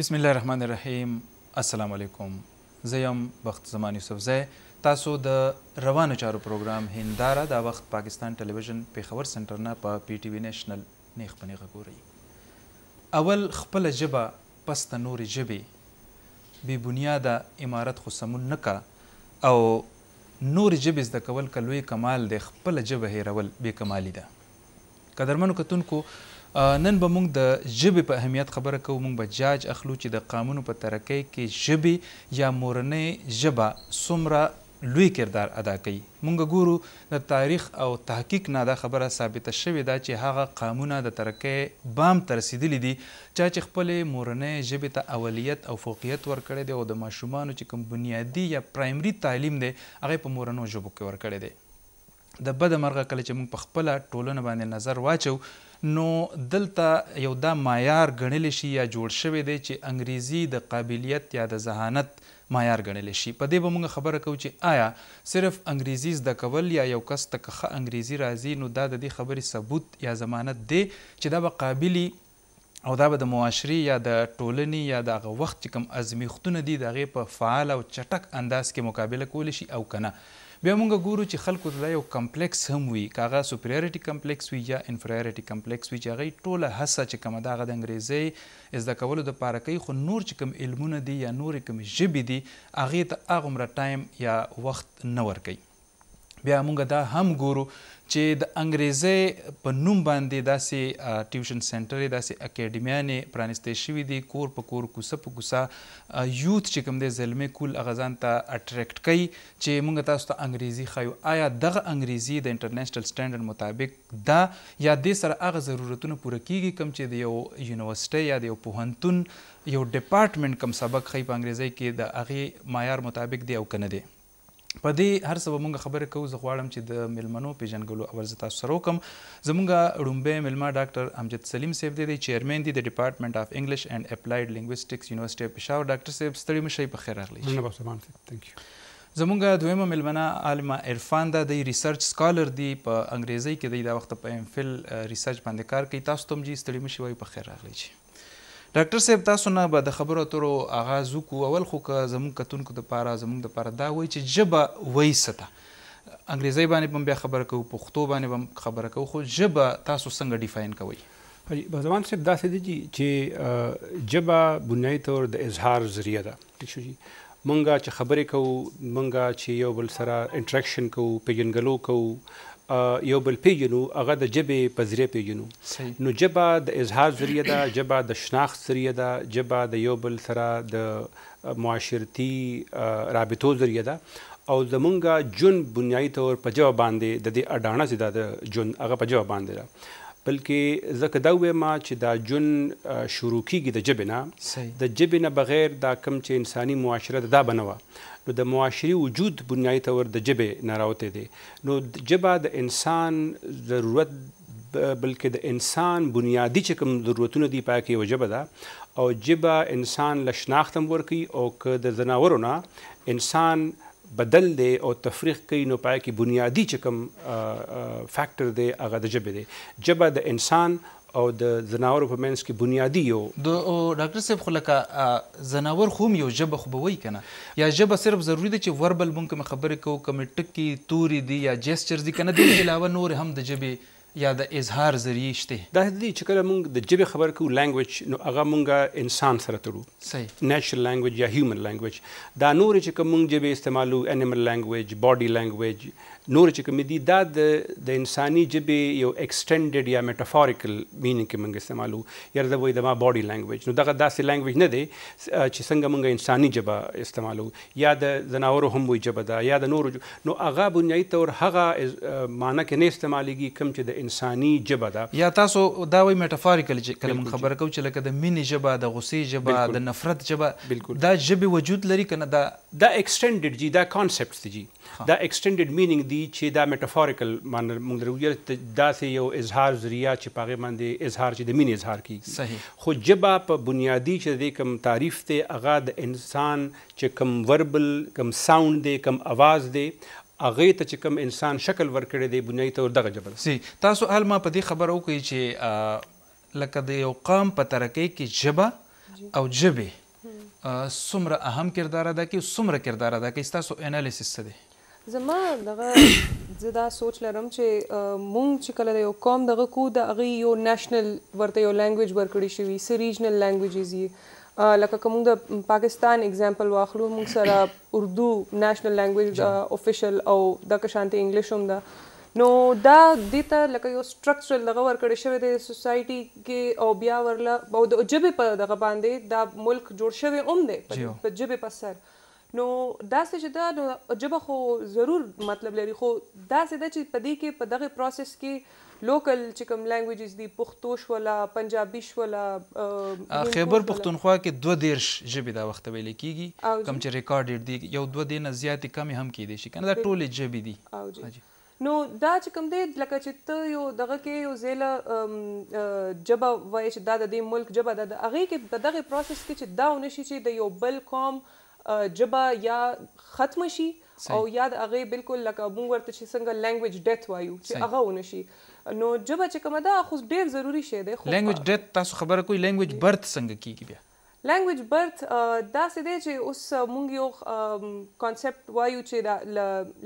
بسم الله الرحمن الرحیم السلام علیکم زه یم بخت زمان یوسفزی تاسو د روانو چارو پروګرام هنداره دا وخت پاکستان ټلویزیون پیښور سنټر نه په پی ټی وی نېشنل نیخ پنیغه ګوري اول خپل ژبه پس ته نورې ژبې بې بنیاده عمارت خو سمون نه کا او نورې ژبې زده کول که لوی کمال دی خپله ژبه هیرول بې کمالي ده قدرمنو کتونکو نن به موږ د ژبې په اهمیت خبره کوو موږ به جاج اخلو چې د قانونو په ترقۍ کې ژبې یا مورنۍ ژبه څومره لوی کردار ادا کوي موږ ګورو د تاریخ او تحقیق نه دا خبره ثابته شوې ده چې هغه قانونه د ترقۍ بام ته رسېدلي دي چا چې خپلې مورنۍ ژبې ته اولیت او فوقیت ورکړی دی او د ماشومانو چې کوم بنیادي یا پرایمري تعلیم دی هغه په مورنو ژبو کې ورکړی دی د بده مرغه کله چې موږ په خپله ټولنه باندې نظر واچو نو دلته یو دا معیار ګڼل شي یا جوړ شوی دی چې انګریزي د قابلیت یا د ذهانت معیار ګڼل شي په دې به موږ خبره کوو چې آیا صرف انګریزي زده کول یا یو کس ته که انګریزي راځي نو دا د دې خبرې ثبوت یا ضمانت دی چې دا به قابلی او دا به د معاشري یا د ټولنې یا د هغه وخت چې کوم ازمیښتونه دي د هغې په فعال او چټک انداز کې مقابله کولی شي او که نه بیا موږ ګورو چې خلکو ته یو کمپلیکس هم وي کاغه سپریورټي کمپلیکس وي یا انفریورټي کمپلیکس وي چې هغه ټوله هڅه چې کومه دغه د انګریزي زده کولو د پاره کوي خو نور چې کوم علمونه دي یا نور کوم ژبې دي هغه ته هغومره ټایم یا وخت نه ورکوي بیا موږ دا هم ګورو چې د انګریزي په نوم باندې داسې ټیوشن سنټر داسې اکیډمیانې پرانستې شوې دي کور په کور کوسه په کوسه یوت چې کوم دی زلمې کول اغزان ته اټریکټ کوي چې موږ تاسو ته انګریزي خایو آیا دغه انګریزي د انټرنیشنل سټانډرډ مطابق دا یا د سره هغه ضرورتونه پوره کیږي کوم چې د یو یونیورسيټي یا د یو پوهنتون یو ډپارټمنټ کوم سبق خي په انګریزي کې د هغه معیار مطابق دی او کنه دی په دې هر څه مونږ خبرې کوو زه غواړم چې د میلمنو پیژنګلو اول زه تاسو سره وکم زمونږ ړومبه میلمه ډاکټر امجد سلیم صاحب دی چیرمن دی د ډپارټمنټ اف انګلیش اینڈ اپلاید لینګویسټکس یونیورسيټي اف پېښور ډاکټر صاحب ستړي مشي په خیر راغلی مننه سلام ثانک یو زمونږ دویمه ملمنه عالمه عرفان ده د ریسرچ سکالر دی په انګریزي کې د وخت په ام فل ریسرچ باندې کار کوي تاسو ته هم جی ستړي مشي وای په خیر راغلی ډاکټر صاحب تاسو نه به د خبرو اترو آغاز وکړو اول خو که زموږ کتونکو دپاره زموږ دپاره دا وایي چې ژبه وایي څه انګریزي باندې به بیا خبره کوو پښتو باندې به خبره کوو خو ژبه تاسو څنګه ډیفاین کوئ بازوان صاحب داسې دي چې ژبه بنیادي طور د اظهار ذریعہ ده ٹھیک شو جی مونږه چې خبرې کوو مونږه چې یو بل سره انټریکشن کوو پیژنګلو کوو یو بل پیژنو هغه د جبې په ذریعه پیژنو نو جبا د اظهار ذریعه ده جبا د شناخت ذریعه ده جبا د یو بل سره د معاشرتي رابطو ذریعه ده او زمونږه جون بنیادی طور په جواب باندې د دې اډانه سیده د جون هغه په جواب باندې ده بلکې زکه دا وې ما چې دا جون شروع کیږي د جبنه د جبنه بغیر دا کم چې انساني معاشره دا بنوه نو د معاشري وجود بنیادی طور د جبه نراوته دي نو جبه د انسان ضرورت بلکې د انسان بنیادی چې کوم ضرورتونه دي پای کې وجبه ده او جبه انسان لشناختم ورکی او که د زناورونه انسان بدل دی او تفریق کوي نو پای کې بنیادی چې کوم فیکٹر دی هغه د جبه دی جبه د انسان او د زناور په منځ کې بنیادی یو د ډاکټر صاحب خو لکه زناور خو یو جبه خو بوي کنه یا جبه صرف ضروری ده چې وربل مونږه خبرې کوو کوم ټکی توري دي یا جسچر دي کنه د علاوه نور هم د جبه یا د اظهار ذریعہ شته دا دې چې کله موږ د جبه خبر کوو لانګویج نو هغه موږ انسان سره تړو صحیح نېشنل لانګویج یا هیومن لانګویج دا نور چې کوم موږ جبه استعمالو انیمل لانګویج باډي لانګویج نور چې کوم دي دا د انساني جبې یو ایکسټینډډ یا میټافوریکل مینینګ کې موږ استعمالو یره د وای د ما باډي لانګویج نو دغه داسې لانګویج نه دی چې څنګه موږ انساني جبه استعمالو یا د زناورو هم وای جبه دا یا د نور نو هغه بنیادی طور هغه معنی کې نه استعماليږي کوم چې د انساني جبه دا یا تاسو دا وای میټافوریکل کلم خبر کو چې لکه د مینې جبه د غصې جبه د نفرت جبه دا جبه وجود لري کنه دا دا ایکسټینډډ جی دا کانسپټ دی جی دا ایکسټندډ مینینګ دی چې دا میټافوریکل معنی موږ درو دا سه یو اظهار ذریعہ چې پاغه باندې اظهار چې د مینې اظهار کی صحیح خو جبا په بنیادی چې د کوم تعریف ته اغا د انسان چې کوم وربل کوم ساوند دی کوم आवाज دی اغه ته چې کوم انسان شکل ورکړي دی بنیادی تور دغه جبل سی تاسو حل ما په دې خبر او کوي چې لکه د یو قام په ترقې کې جبا او جبه سمره اهم کردار ادا کوي سمره کردار ادا کوي تاسو انالیسس څه دی زما دغه زه دا سوچ لرم چې مونږ چې کله یو قوم دغه کو د هغه یو نېشنل ورته یو لانګویج ورکړی شوی سی ریجنل لانګویجز یې لکه کوم د پاکستان اگزامپل واخلو مونږ سره اردو نېشنل لانګویج افیشل او د کشانته انګلیش هم ده نو دا دته لکه یو سټرکچرل دغه ورکړی شوی د سوسایټي کې او بیا ورله او د جبه په دغه باندې دا ملک جوړ شوی هم دی په جبه په سر نو داسې چې دا نو جبه خو ضرور مطلب لري خو داسې ده چې په دې کې په دغه پروسس کې لوکل چې کوم لانګویجز دي پښتو شولا پنجابي شولا خیبر پښتونخوا کې دوه دیرش ژبې دا وخت ویل کیږي کم چې ریکارډډ دي یو دوه دینه زیاتې کمی هم کیدی شي کنه دا ټولې ژبې دي او جی نو دا چې کوم دی لکه چې ته یو دغه کې یو زیله جبه وای چې دا د دې ملک جبه د هغې کې په دغه پروسس کې چې دا ونشي چې د یو بل قوم جبا یا ختم شي او یا د هغه بالکل لکه موږ ورته چې څنګه لانګویج ډیث وایو چې هغه ونشي نو جبا چې کومه دا خو ډیر ضروری شی دی خو لانګویج ډیث تاسو خبره کوي لانګویج برث څنګه کیږي بیا لانګویج برث دا څه دی چې اوس مونږ یو کانسپټ وایو چې دا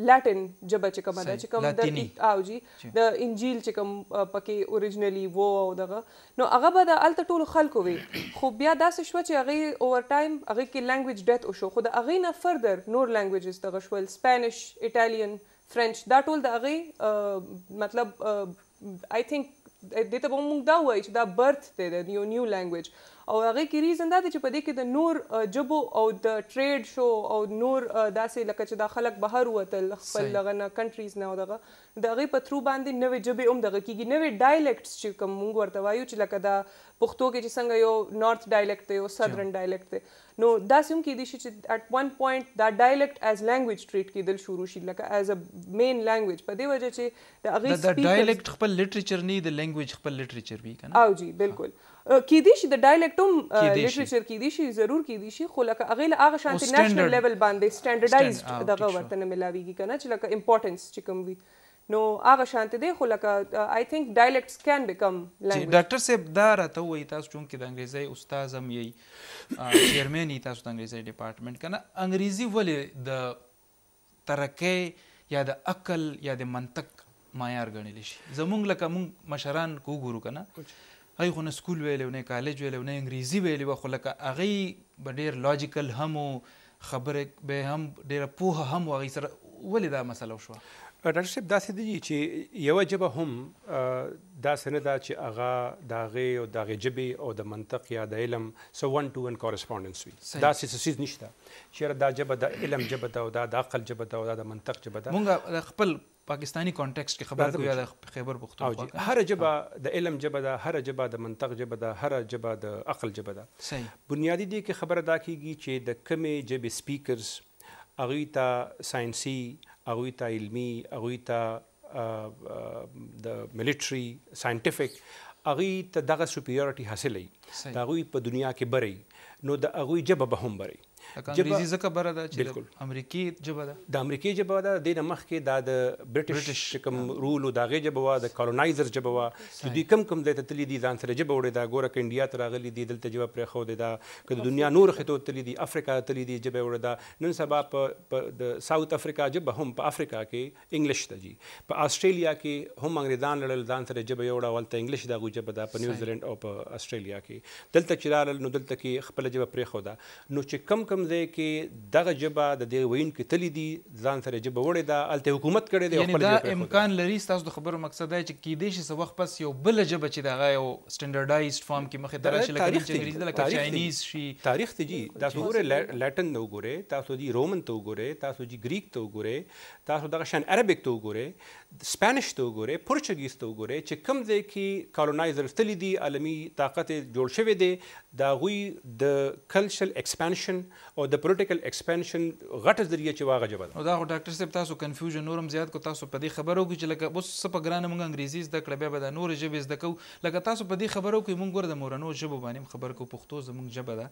لاتین جبه چې کوم دا چې کوم د او جی د انجیل چې کوم پکې اوریجنلی وو او دغه نو هغه به د الټ ټول خلکو وي خو بیا دا څه شو چې هغه اوور ټایم هغه کې لانګویج ډیت او شو خو د هغه نه فردر نور لانګویجز دغه شول سپانیش ایتالین فرنچ دا ټول د هغه مطلب آی تھنک دته به مونږ دا وایو چې دا برث دی د یو نیو لانګویج او هغه کې ریزن دا دی چې په دې کې د نور جبو او د ټریډ شو او نور داسې لکه چې دا خلک بهر وتل خپل دغه نه کنټریز نه او دغه د هغه په ترو باندې نوې جبې اوم دغه کیږي نوې ډایلیکټس چې کوم موږ ورته وایو چې لکه دا پښتو کې چې څنګه یو نارث ډایلیکټ دی یو سدرن ډایلیکټ دی نو دا سم کې دي چې ات ون پوینټ دا ډایلیکټ از لانګویج ټریټ کېدل شروع شي لکه از ا مین لانګویج په دې وجه چې د هغه د ډایلیکټ خپل لټریچر نه دی لانګویج خپل لټریچر وی کنه او جی بالکل کې دي شي د ډایلیکټوم لټریچر کې دي شي ضرور کې دي شي خو لکه هغه له هغه شانتي نېشنل لیول باندې سټانډرډایزډ دغه ورته نه ملاويږي کنه چې لکه امپورټنس چې کوم وي نو هغه شانت دی خو لکه آی تھنک ډایلیکټس کین بیکم لینګویج ډاکټر صاحب دا راته وایي تاسو چون کې د انګریزي استاد هم یي چیرمن یي تاسو د انګریزي ډپارټمنټ کنه انګریزي ولې د ترقې یا د عقل یا د منطق معیار ګڼل شي زمونږ لکه مونږ مشران کو ګورو کنه هغه خو نه سکول ویلو نه کالج ویلو نه انګریزي ویلو خو لکه هغه به ډیر لاجیکل هم خبره به هم ډیره پوهه هم هغه سره ولې دا مسله شوه ډاکټر صاحب دا څه دي چې یو جبه هم دا سنه دا چې اغا داغه او داغه جبي او د منطق یا د علم سو ون ټو ون کورسپونډنس وي دا څه څه نشته چې دا جبه د علم جبه دا او د عقل جبه دا او د منطق جبه دا مونږ خپل پاکستانی کانټیکست کې خبر کوي د خیبر پختونخوا هر جبه د علم جبه ده هر جبه د منطق جبه ده هر جبه د عقل جبه ده صحیح بنیادی دي کې خبره دا کیږي چې د کمی جبه سپیکرز اغه تا ساينسي هغه ته علمي هغه ته د ملټري ساينټیفیک هغه ته دغه سپیورټي حاصلې دا هغه په دنیا کې بري نو د هغوی ژبه به هم بري انګریزي ځکه بره ده چې امریکي ژبه ده د امریکي ژبه ده د نه مخکې دا د برټش کوم رول او د هغې ژبه وه د کالونایزر ژبه وه چې دوی کم کم ځای ته تللي دي ځان سره ژبه وړې ده ګوره که انډیا ته راغلي دي دلته ژبه پرېښودې ده که د دنیا نور خطو تللي دي افریقا تللي دي ژبه وړې ده نن سبا په د ساوت افریقا ژبه هم په افریقا کې انګلیش ده جي په آسټرالیا کې هم انګریزان لړل ځان سره ژبه یې وړه هلته انګلیش د هغوی ژبه ده په نیوزیلینډ او په آسټرالیا کې دلته چې راغلل نو دلته کې خپله جبه پرېښوده نو چې کم کم ځای کې دغه جبه د دې ویونکي تلي دي ځان سره جبه وړې ده هلته حکومت کړی دی یعنې دا امکان لري ستاسو د خبرو مقصد دی چې کیدای شي څه وخت پس یو بله ژبه چې د هغه یو سټنډرډایزډ فارم کې مخې ته راشي لکه انګریزي ده لکه چاینیز شي تاریخ ته جي تاسو وګورئ لیټن ته وګورئ تاسو جي رومن ته وګورئ تاسو جي ګریک ته وګورئ تاسو دغه شان عربک ته وګورئ سپانیش ته وګورئ پرچګیز ته وګورئ چې کوم ځای کې کالونایزر تللی دي عالمي طاقت جوړ شوی دی دا غوي د کلچرل ایکسپانشن او د پولیټیکل ایکسپانشن غټ ذریعہ چې واغه جبل دا خو ډاکټر صاحب تاسو کنفیوژن نورم زیات کو تاسو په دې خبرو کې چې لکه اوس څه په ګرانه مونږ انګریزي زده کړې به د نور ژبې زده کو لکه تاسو په دې خبرو کې مونږ ور د مورنو ژبو باندې خبر کو پښتو زمونږ ژبه ده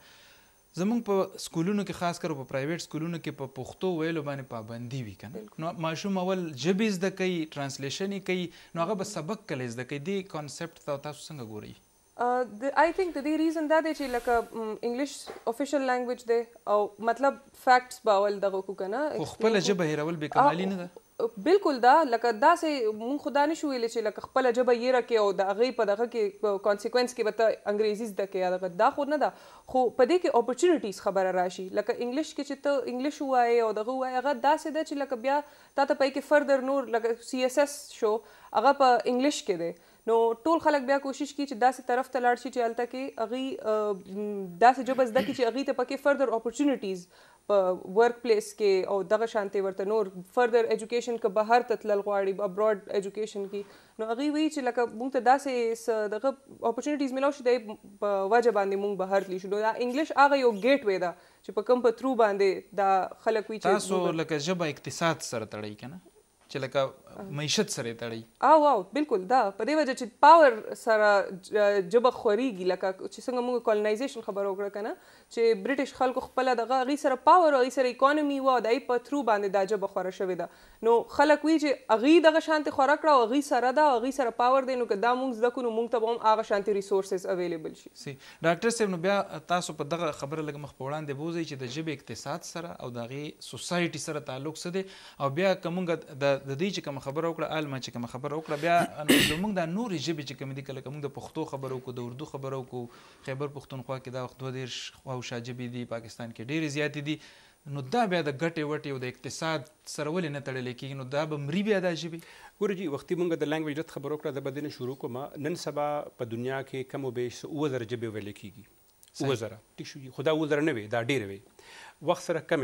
زمونږ په سکولونو کې خاص کر په پرایویټ سکولونو کې په پښتو ویلو باندې پابندي وي کنه نو ماشوم اول جبې زده کوي ترانسلیشن یې کوي نو هغه به سبق کله زده کوي دی کانسپټ ته تاسو څنګه ګورئ آئی تھنک د دې ریزن دا دی چې لکه انګلیش افیشل لانګویج دی او مطلب فیکټس باول دغه کو کنه خو خپل ژبه هیرول به کمالي نه ده بالکل دا لکه دا سه مونږ خدا نشو ویل چې لکه خپل جبه یې راکې او د هغه په دغه کې کانسیکوئنس کې به انګریزي زده کې دا دا خو نه دا خو په دې کې اپورتونټیز خبره راشي لکه انګلیش کې چې ته انګلیش وایې او دغه وایې هغه دا سه ده چې لکه بیا تا ته پې کې فردر نور لکه سی اس اس شو هغه په انګلیش کې دی نو ټول خلک بیا کوشش کوي چې داسې طرف ته لاړ شي چې الته کې اغي داسې جبه زده کې چې اغي ته پکې فردر اپورتونټیز په ورک پلیس کې او دغه شانتي ورته نور فردر اډوকেশন کې بهر تتلل غواړي ابراډ اډوকেশن کې نو هغه وی چې لکه مونږ ته داسې دغه اپورتونټیز ملو شي د وجه باندې مونږ بهر تلی شو دا انګلیش هغه یو گیټ وی دا چې په کم په ترو باندې دا خلک وی چې تاسو لکه ژبه اقتصاد سره تړي کنه چې لکه معیشت سره تړي او او بالکل دا په دې وجه چې پاور سره جبه خوريږي لکه چې څنګه موږ کولنایزیشن خبر وکړه کنه چې برټش خلکو خپل دغه غي سره پاور او غي سره اکانومي و دای په تھرو باندې دا جبه خوره شوې ده نو خلک وی چې اغي دغه شانتي خوره کړه او غي سره دا او غي سره پاور دی نو کدا موږ ځکه نو موږ ته هم هغه شانتي ریسورسز اویلیبل شي سي ډاکټر صاحب نو بیا تاسو په دغه خبره لګ مخ په وړاندې بوزي چې د جبه اقتصاد سره او دغه سوسايټي سره تعلق څه دی او بیا کومه د دې چې کوم خبره وکړه الما چې کوم خبره وکړه بیا زمونږ د نورې ژبې چې کوم دي کله کوم د پښتو خبره وکړو د اردو خبره وکړو خیبر پښتونخوا کې دا وخت دوه ډیر خواوشا ژبې دي پاکستان کې ډیره زیاتې دي نو دا بیا د ګټې وټې او د اقتصاد سره ولې نه تړلې کېږي نو دا به مري بیا دا ژبې ګورجی وختي مونږ د لانګویج رد خبره وکړه د بدینه شروع کوم نن سبا په دنیا کې کم او بیش اوه زره ژبې ویل کېږي وزره ټیک شو خدا وزره نه وي دا ډیره وي وخت سره کم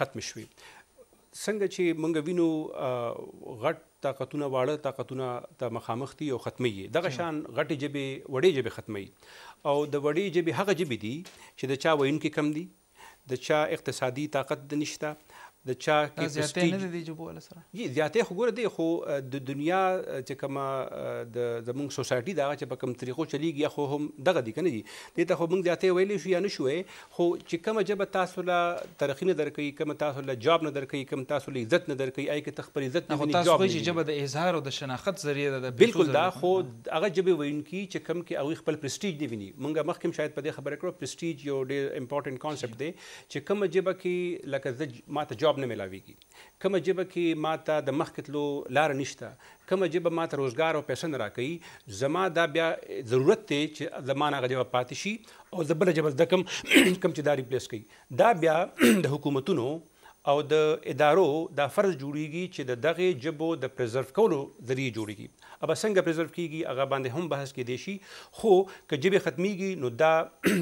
ختم شوي څنګه چې مونږ وینو غټ طاقتونه واړه طاقتونه ته مخامخ دي او ختمي دغه شان غټي جبه وړي جبه ختمي او د وړي جبه هغه جبه دي چې د چا وین کې کم دي د چا اقتصادي طاقت نشته د چا کې زیاتې نه دي چې بوله سره یي زیاتې خو ګوره دی خو د دنیا چې کوم د زمونږ سوسایټي دا چې په کوم طریقو چلیږي خو هم دغه دي کنه دي دې ته خو موږ زیاتې ویلې شو یا نه شوې خو چې کوم جبه تاسو له ترخی نه درکې کوم تاسو له جاب نه درکې کوم تاسو له عزت نه درکې آی کې تخپل عزت نه نه جاب تاسو جبه د اظهار او د شناخت ذریعہ ده بالکل دا خو هغه جبه وینکی چې کوم کې او خپل پرستیج دی ویني موږ مخکې شاید په دې خبره کړو پرستیج یو ډېر امپورټنت کانسپټ دی چې کوم جبه کې لکه ما ته جاب نه ملاويږي کومه جبه کې ماته د مخ کتلو لار نشته کومه جبه ماته روزګار او پیسې نه راکړي زما دا بیا ضرورت دی چې زمانه غجبه پاتې شي او زبر جبل د کم کم چې دا ریپلیس کړي دا بیا د حکومتونو او د ادارو دا فرض جوړیږي چې د دغه جبو د پرزرو کولو ذریعہ جوړیږي ابا څنګه پرزرو کیږي هغه باندې هم بحث کې دی شي خو که جبه ختميږي نو دا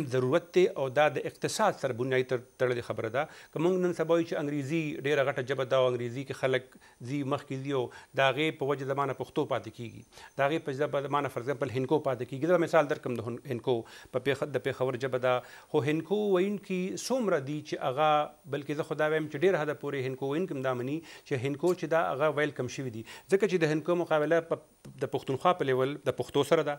ضرورت ته او دا د اقتصاد سره بنیادی تر تړلې خبره ده که موږ نن سبا چې انګریزي ډیره غټه جبه دا انګریزي کې خلک زی مخ کې دیو دا غي په وجه زمانه پښتو پاتې کیږي دا غي په زمانه فرض په هنکو پاتې کیږي دا مثال درکم د هنکو په د پیښور جبه دا خو هنکو وین کې څومره دي چې هغه بلکې زه خدا وایم چې ډیر هدا پورې هنکو وین کوم دامني چې هنکو چې دا هغه ویلکم شوی دي ځکه چې د هنکو مقابله د پښتونخوا په لیول د پښتو سره ده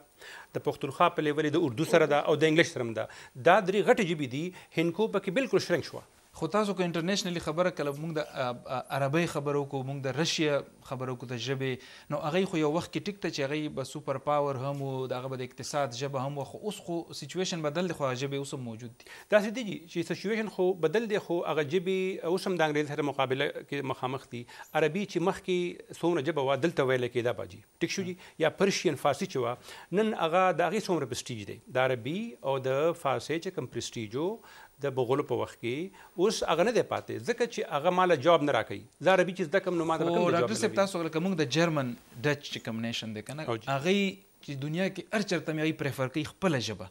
د پښتونخوا په لیول د اردو سره ده او د انګلیش سره هم ده دا درې غټې ژبې دي هینکو پکې بالکل شرنګ شوه خو تاسو کو انټرنیشنلی خبره کله موږ د عربی خبرو کو موږ د رشیا خبرو کو د ژبې نو هغه خو یو وخت کې ټیک ته چې هغه به سوپر پاور هم او دغه به د اقتصاد ژبه هم خو اوس خو سچويشن بدل دی خو ژبه اوس موجود دي دا څه دي چې سچويشن خو بدل دی خو هغه ژبه اوس هم د انګریزي سره مقابله کې مخامخ دي عربي چې مخ کې څومره ژبه و دلته ویل کېده باجی ټیک شو دي یا پرشین فارسی چې و نن هغه د هغه څومره پرستیج دی د عربي او د فارسی چې کوم پرستیجو د بغلو په وخت کې اوس هغه نه دی پاتې ځکه چې هغه مال جواب نه راکړي زه عربي چې زده کوم نو ما د کوم جواب ډاکټر صاحب تاسو لکه موږ د جرمن ډچ کمبینیشن دی کنه هغه چې دنیا کې هر چرته مې پریفر کوي خپل ژبه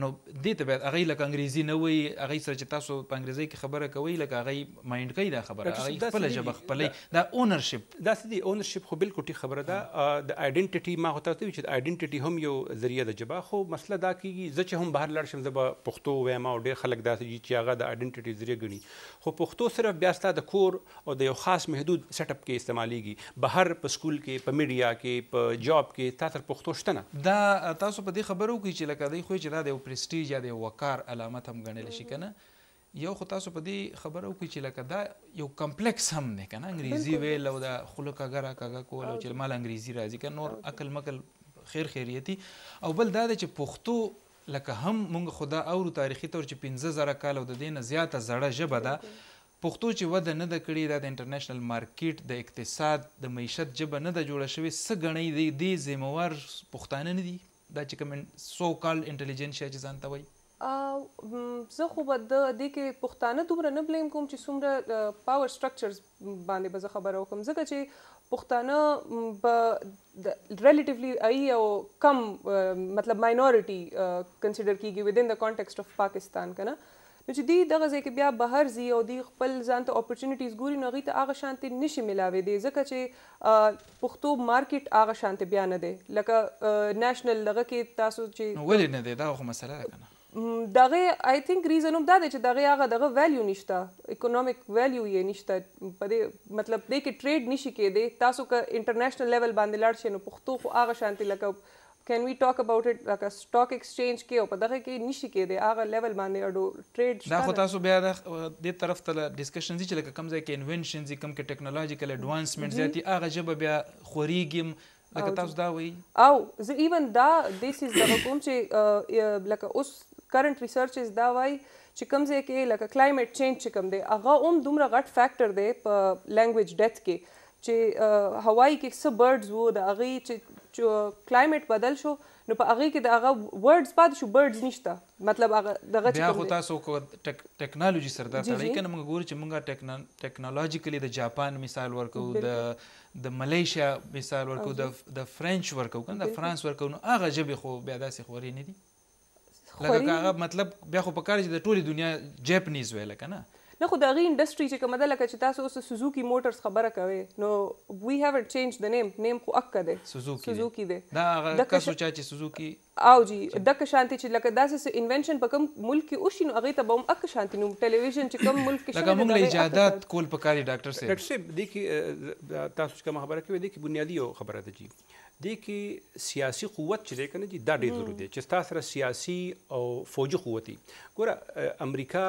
نو دې ته باید هغه لکه انګریزي نه وي هغه سره چې تاسو په انګریزي کې خبره کوي لکه هغه مایند کوي دا خبره هغه خپل جبه خپلې دا اونرشپ دا سدي اونرشپ خو بالکل ټی خبره ده د ائیډنټیټي ما هوته چې ائیډنټیټي هم یو ذریعہ د جبه خو مسله دا کیږي چې هم بهر لړ شم زبا پښتو وایم او ډېر خلک دا چې چې هغه د ائیډنټیټي ذریعہ غني خو پښتو صرف بیا ستاسو د کور او د یو خاص محدود سیټ اپ کې استعماليږي بهر په سکول کې په میډیا کې په جاب کې تاسو پښتو شته نه دا تاسو په دې خبرو کې چې لکه دای خو چې دا د پرستیج یا د وقار علامت هم ګڼل شي کنه یو خو تاسو په دې خبره وکړي چې لکه دا یو کمپلیکس هم دی کنه انګریزي ویل او دا خلک اگر کاګه کول او چې مال انګریزي راځي کنه نور عقل مکل خیر خیریتی او بل دا چې پښتو لکه هم مونږ خدا او تاریخي تور چې 15000 کال او د دینه زیاته زړه ژبه ده پښتو چې وده نه د کړي د انټرنیشنل مارکیټ د اقتصاد د معیشت ژبه نه ده جوړه شوې څه غنۍ دی د زموار پښتانه نه دي دا چې کوم سو کال انټيليجنس شي چې ځانته وای زه خو به د دې کې پښتانه دومره نه بلیم کوم چې څومره پاور سټراکچرز باندې به خبره وکم ځکه چې پښتانه به ریلیټیولی ای او کم مطلب ماینورټي کنسیډر کیږي ود ان د کانټیکست اف پاکستان کنه نو چې دی دغه ځکه بیا بهر زی او دی خپل ځان ته اپورتونټیز ګوري نو غي ته هغه شانتي نشي ملاوي دی ځکه چې پښتو مارکیټ هغه شانتي بیا نه دی لکه نېشنل لغه کې تاسو چې نو ولې نه دی دا خو مسله ده کنه دغه آی تھنک ریزن هم دا دی چې دغه هغه دغه ویلیو نشته اکونومیک ویلیو یې نشته په دې مطلب دې کې ټریډ نشي کېده تاسو که انټرنیشنل لیول باندې لاړ شئ نو پښتو خو هغه شانتي لکه can we talk about it like a stock exchange کې او په دغه کې نشي کې دی هغه لیول باندې اډو ټریډ دا خو تاسو بیا د دې طرف ته ډیسکشن چې لکه کم ځای کې انونشن زی کم کې ټیکنالوژیکل اډوانسمنت زیاتی هغه جبه بیا خوريګم لکه تاسو دا وایي او زه ایون دا دیس از د کوم چې لکه اوس کرنٹ ریسرچز دا وایي چې کوم ځای کې لکه کلایمټ چینج چې کوم دی هغه هم دومره غټ فیکٹر دی په لینګویج ډیث کې چې هوایی کې څه برډز وو د هغې چې کلایمټ بدل شو نو په هغه کې د هغه ورډز پات شو برډز نشته مطلب هغه دغه چې بیا خو تاسو کو ټیکنالوژي سره دا تړي کنه موږ ګورو چې موږ ټیکنالوژیکلی د جاپان مثال ورکو د د ملیشیا مثال ورکو د د فرنچ ورکو کنه د فرانس ورکو نو هغه ژبه خو بیا داسې خوري نه دي لکه هغه مطلب بیا خو په کار چې د ټولي دنیا جاپانیز ویل کنه نه خو د غي انډستری چې کومه ده لکه چې تاسو اوس سوزوکی موټرز خبره کوي نو وی هاف چینج د نیم نیم خو اک کده سوزوکی سوزوکی ده دا هغه کسو چا چې سوزوکی او جی دک شانتی چې لکه داسې انونشن په کوم ملک کې وشي نو هغه ته به هم اک شانتی نو ټلویزیون چې کوم ملک کې لکه موږ له ایجادات کول په کاري ډاکټر سره ډاکټر صاحب د کی تاسو کوم خبره کوي د کی بنیادی خبره ده جی د کې سیاسي قوت چې کنه دي دا ډېر ضروري دی چې تاسو سره سیاسي او فوجي قوت دي ګوره امریکا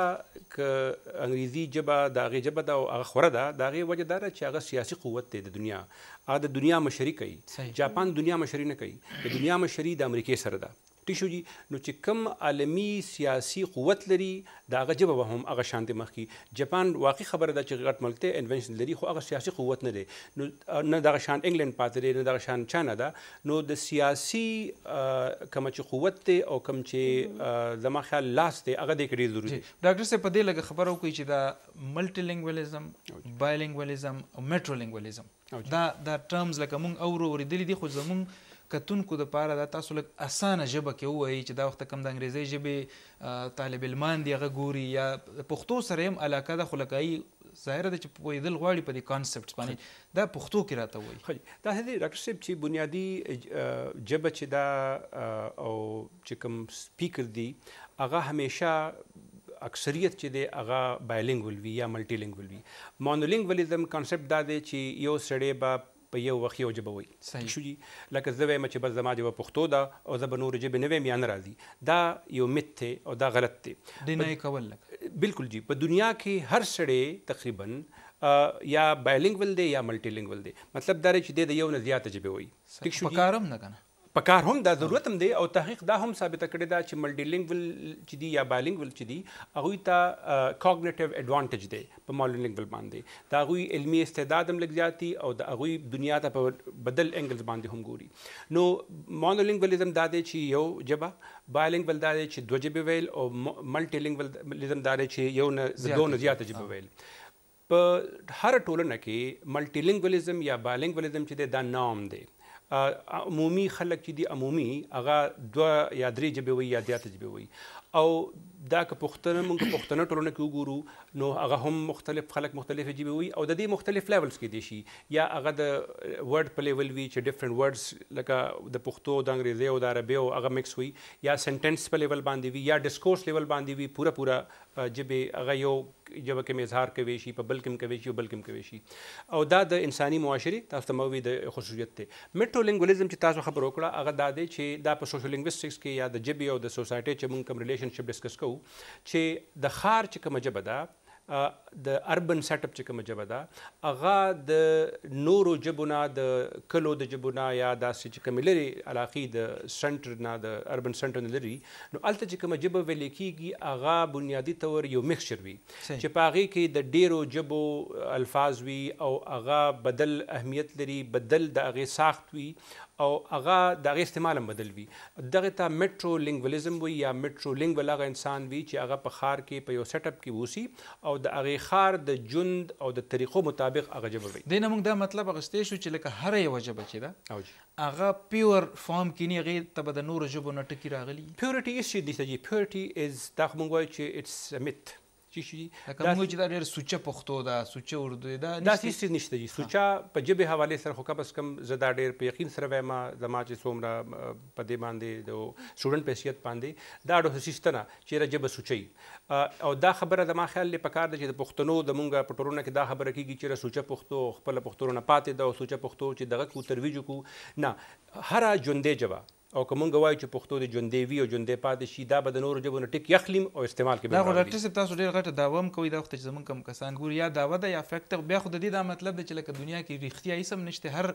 ک انګریزي جبا داغه جبا دا او هغه خوره ده داغه وجه دار چې هغه سیاسي قوت دی د دنیا هغه د دنیا مشري کوي جاپان دنیا مشري نه کوي د دنیا مشري د امریکای سره ده ټیشو جی نو چې کم عالمی سیاسي قوت لري دا هغه جبه به هم هغه شان د مخکې جاپان واقعي خبره ده چې غټ ملک ته انونشن لري خو هغه سیاسي قوت نه دی نو نه دغه شان انګلند پاتې دی نه دغه شان چانه ده نو د سیاسي کوم چې قوت دی او کوم چې زما خیال لاس دی هغه د کړي ضروري ډاکټر صاحب په دې لګه خبرو کوي چې دا ملټی لینګوالزم بایلینګوالزم او میټرو لینګوالزم دا دا ټرمز لکه مونږ اورو ورېدلې دي خو زمونږ کتونکو د پاره دا تاسو لک اسانه ژبه کې وایي چې دا وخت کم د انګریزي ژبې طالب المان دی غوري یا پښتو سره هم علاقه د خلکای ظاهر ده چې پویدل غواړي په دې کانسپټ باندې دا پښتو کې راته وایي خل دا هدي ډاکټر صاحب چې بنیادی ژبه چې دا او چې کوم سپیکر دی هغه همیشه اکثریت چې دی هغه بایلینګول وی یا ملټی لینګول وی مونولینګولیزم کانسپټ دا دی چې یو سړی به په یو وخت یو جبوي صحیح شو دي لکه زه وایم چې بس زما جبه پښتو ده او زه به نورې ژبې نه وایم یا نه راځي دا یو میت دی او دا غلط دی ډینای کول لکه بالکل جی په دنیا کې هر سړی تقریبا یا بایلینګول دی یا ملټی لینګول دی مطلب دا چې د یو نه زیاته جبه وي ټیک شو پکارم نه کنه په کار هم دا ضرورت هم دی او تحقیق دا هم ثابت کړی دا چې ملټی لینګول چې دی یا بایلینګول چې دی هغه ته کوګنیټیو اډوانټیج دی په مولټی لینګول باندې دا غوي علمی استعداد هم لګځاتی او دا غوي دنیا ته په بدل انګلز باندې هم ګوري نو مولټی لینګولیزم دا دی چې یو جبا بایلینګول دا دی چې دوه جبه ویل او ملټی لینګولیزم دا دی چې یو نه دوه نه زیات جبه ویل په هر ټولنه کې ملټی لینګولیزم یا بایلینګولیزم چې دا نام دی عمومي خلک چې دي عمومي هغه دوه یا درې جبې وي یا زیات جبې وي او دا که پښتنه موږ پښتنه ټولنه کې وګورو نو هغه هم مختلف خلک مختلف جبې وي او د دې مختلف لیولز کې دي شي یا هغه د ورډ په لیول وي چې ډیفرنٹ ورډز لکه د پښتو د انګریزي او د عربي او هغه مکس وي یا سنټنس په لیول باندې وي یا ډیسکورس لیول باندې وي پورا پورا جبې هغه یو جبه کې اظهار کوي شي په بل کې کوي شي بل کې کوي شي او دا د انساني معاشري تاسو ته موي د خصوصیت ته میټرو لینګولیزم چې تاسو خبر وکړه هغه دا دی چې دا په سوشل لینګویسټکس کې یا د جبې او د سوسایټي چې موږ کوم ریلیشنشپ ډسکس کوو چې د خار چې کوم جبه ده د اربن سیټ اپ چې کوم جبه ده هغه د نورو جبونه د کلو د جبونه یا داسې چې کوم لري علاقې د سنټر نه د اربن سنټر نه لري نو الته چې کوم جبه ویل کیږي هغه بنیادی طور یو مخشر وي چې پاغي کې د ډیرو جبو الفاظ وي او هغه بدل اهمیت لري بدل د هغه ساخت وي او هغه د هغې استعمال هم بدل وي دغه ته میټرو لینګولیزم وي یا میټرو لینګول هغه انسان وي چې هغه په ښار کې په یو سیټ اپ کې اوسي او د هغې ښار د ژوند او د طریقو مطابق هغه ژبه وي دینه موږ دا مطلب اغستې شو چې لکه هر یو ژبه چې ده هغه پیور فارم کې نه هغې ته به د نورو ژبو نه ټکي راغلي پیورټي از شي دي چې پیورټي از دا موږ وایو چې اټس میت چی دا موږ چې دا ډېر سوچه پښتو ده سوچه اردو ده دا هیڅ نشته جی سوچه په جبې حواله سره خو کم از کم زه دا ډېر په یقین سره وایم زما چې څومره په دې باندې د سټوډنټ په حیثیت باندې دا ډو سیستم چې راجبه سوچي او دا خبره زما خیال له پکار د پښتنو د مونږه په ټولنه کې دا خبره کیږي چې سوچه پښتو خپل پښتو نه پاتې ده او سوچه پښتو چې دغه کو ترویج کو نه هر ژوندې جواب او کوم غوايي چې پښتو د جوندې وی او جوندې پاتې شي دا به د نورو ژبو نه ټیک یخلیم او استعمال کې به دا ډاکټر صاحب تاسو ډیر غټه داوم کوي دا وخت چې زمون کم کسان ګور یا داوا ده یا فیکټر بیا خو د دې دا مطلب دی چې لکه دنیا کې ریختیا ایسم نشته هر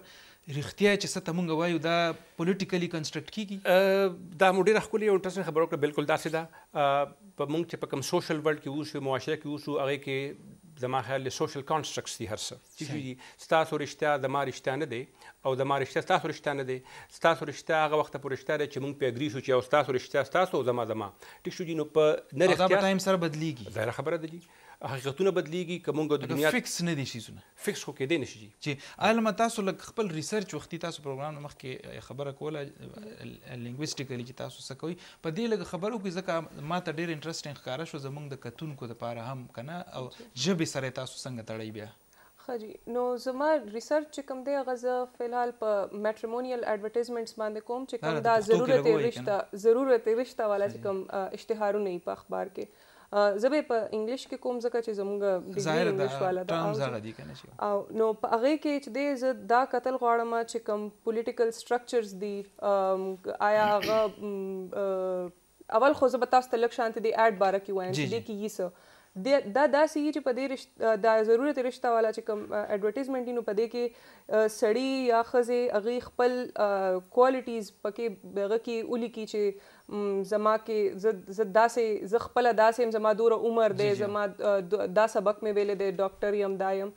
ریختیا چې ست مونږ وایو دا پولیټیکلی کنستراکټ کیږي دا مو ډیر خپل یو انټرسټینګ خبرو کړ بالکل دا سیدا په مونږ چې په کوم سوشل ورلد کې اوسو معاشره کې اوسو هغه کې د ما خیال له سوشل کانسټرکټس دي هر څه چې دي ستاسو رښتیا د ما رښتیا نه دي او د ما رښتیا ستاسو رښتیا نه دي ستاسو رښتیا هغه وخت پورې رښتیا ده چې مونږ په اګری شو چې او ستاسو رښتیا ستاسو زما زما ټیک شو دي نو په نه رښتیا ټایم سره بدليږي دا خبره ده حقیقتونه بدليږي کومه د دنیا فکس نه دي شيزونه فکس خو کېدې نشي چې علم تاسو لکه خپل ریسرچ وختي تاسو پروګرام مخ کې خبره کوله لینګویسټیکلی چې تاسو څه کوي په دې لګ خبرو کې ځکه ما ته ډیر انټرېستینګ ښکارا شو زمونږ د کتونکو لپاره هم کنه او جبه سره تاسو څنګه تړای بیا خري نو زما ریسرچ چې کوم دی هغه زه فلحال په میټریمونیل اډورټایزمنټس باندې کوم چې کوم دا ضرورت رښتا ضرورت رښتا والا چې کوم اشتهارونه په اخبار کې زبې په انګلیش کې کوم ځکه چې زموږ ډیګری انګلیش والا دا ټرمز دي کنه چې او نو په هغه کې چې دې ز دا قتل غواړم چې کوم پولیټیکل سټرکچرز دي آیا هغه اول خو زه به تاسو ته لږ شانتي دی اډ بارکې وایم چې دې کې یې د دا داسې چې په دې د ضرورت رشتہ والا چې کوم اډورټایزمنت نو په دې کې سړی یا خزه اغي خپل کوالټیز پکې بغه کې اولی کې چې زما کې زد زد داسې ز خپل داسې زما دوره عمر دی زما دا سبق مې ویلې دی ډاکټر یم دایم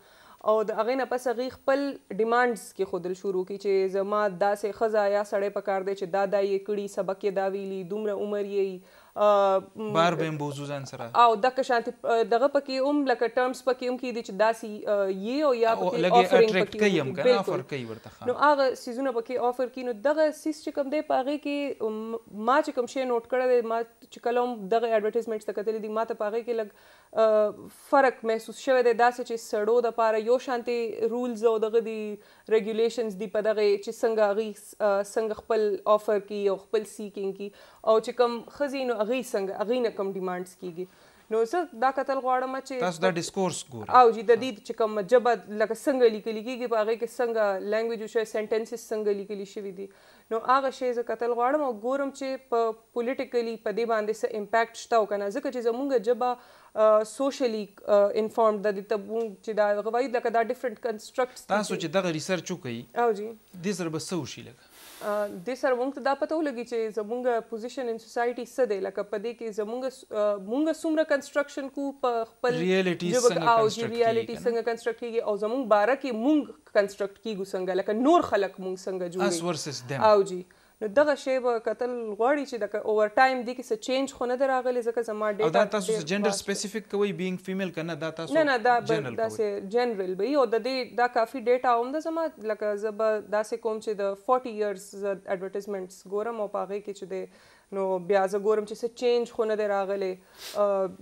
او د هغې نه پس هغې خپل ډیمانډز کې خودل شروع کی چې زما داسې ښځه یا سړی پکار دی چې دا دا یې کړي سبق یې دا ویلي دومره عمر یې بار به موضوع ځان سره او د کشانت دغه پکې هم لکه ټرمز پکې هم کې دي چې داسي یي او یا پکې افرینګ پکې کوي هم کنه افر کوي ورته نو هغه سیزونه پکې افر کینو دغه سیس چې کوم دی پاغه کې ما چې کوم شی نوٹ کړی دی ما چې کلم دغه اډورټایزمنټس ته کتلې دي ما ته پاغه کې لګ فرق محسوس شوه دی داسې چې سړو د پاره یو شانتي رولز او دغه دی ریګولیشنز دی په دغه چې څنګه غي څنګه خپل افر کی او خپل سیکینګ کی او چې کوم خزینو اغه څنګه اغه نه کم ډیمانډز کیږي نو زه دا کتل غواړم چې تاسو دا ډیسکورس ګورئ او جی د دې چې کوم جبه لکه څنګه لیکل کیږي په هغه کې څنګه لانګویج او سنټنسز څنګه لیکل شوی دي نو هغه شی زه کتل غواړم او ګورم چې په پولیټیکلی په دې باندې څه امپیکټ شته او کنه ځکه چې زمونږ جبه سوشلی انفورمډ د دې تبو چې دا غوایي لکه دا ډیفرنٹ کنستراکټس تاسو چې دغه ریسرچ وکړي او جی دې سره به څه وشي لکه د سره مونږ ته دا پته ولګي چې زمونږ پوزیشن ان سوسايټي څه دی لکه په دې کې زمونږ مونږ څومره کنستراکشن کو په خپل ریالټي څنګه ریالټي څنګه کنستراکټ کیږي او زمونږ بارا کې مونږ کنستراکټ کیږو څنګه لکه نور خلک مونږ څنګه جوړي اس ورسس دیم او جی نو دغه شی به قتل غواړي چې د اوور ټایم دي کې څه چینج خو نه راغلی ځکه زما ډیټا دا تاسو جنډر سپیسیفیک کوي بینګ فیمیل کنه دا تاسو نه نه دا دا سه جنرال به او د دې دا کافي ډیټا اوم د زما لکه زب دا سه کوم چې د 40 ایئرز ایڈورټایزمنټس ګورم او پاغه کې چې د نو بیا زه ګورم چې څه چینج خو نه دی راغلی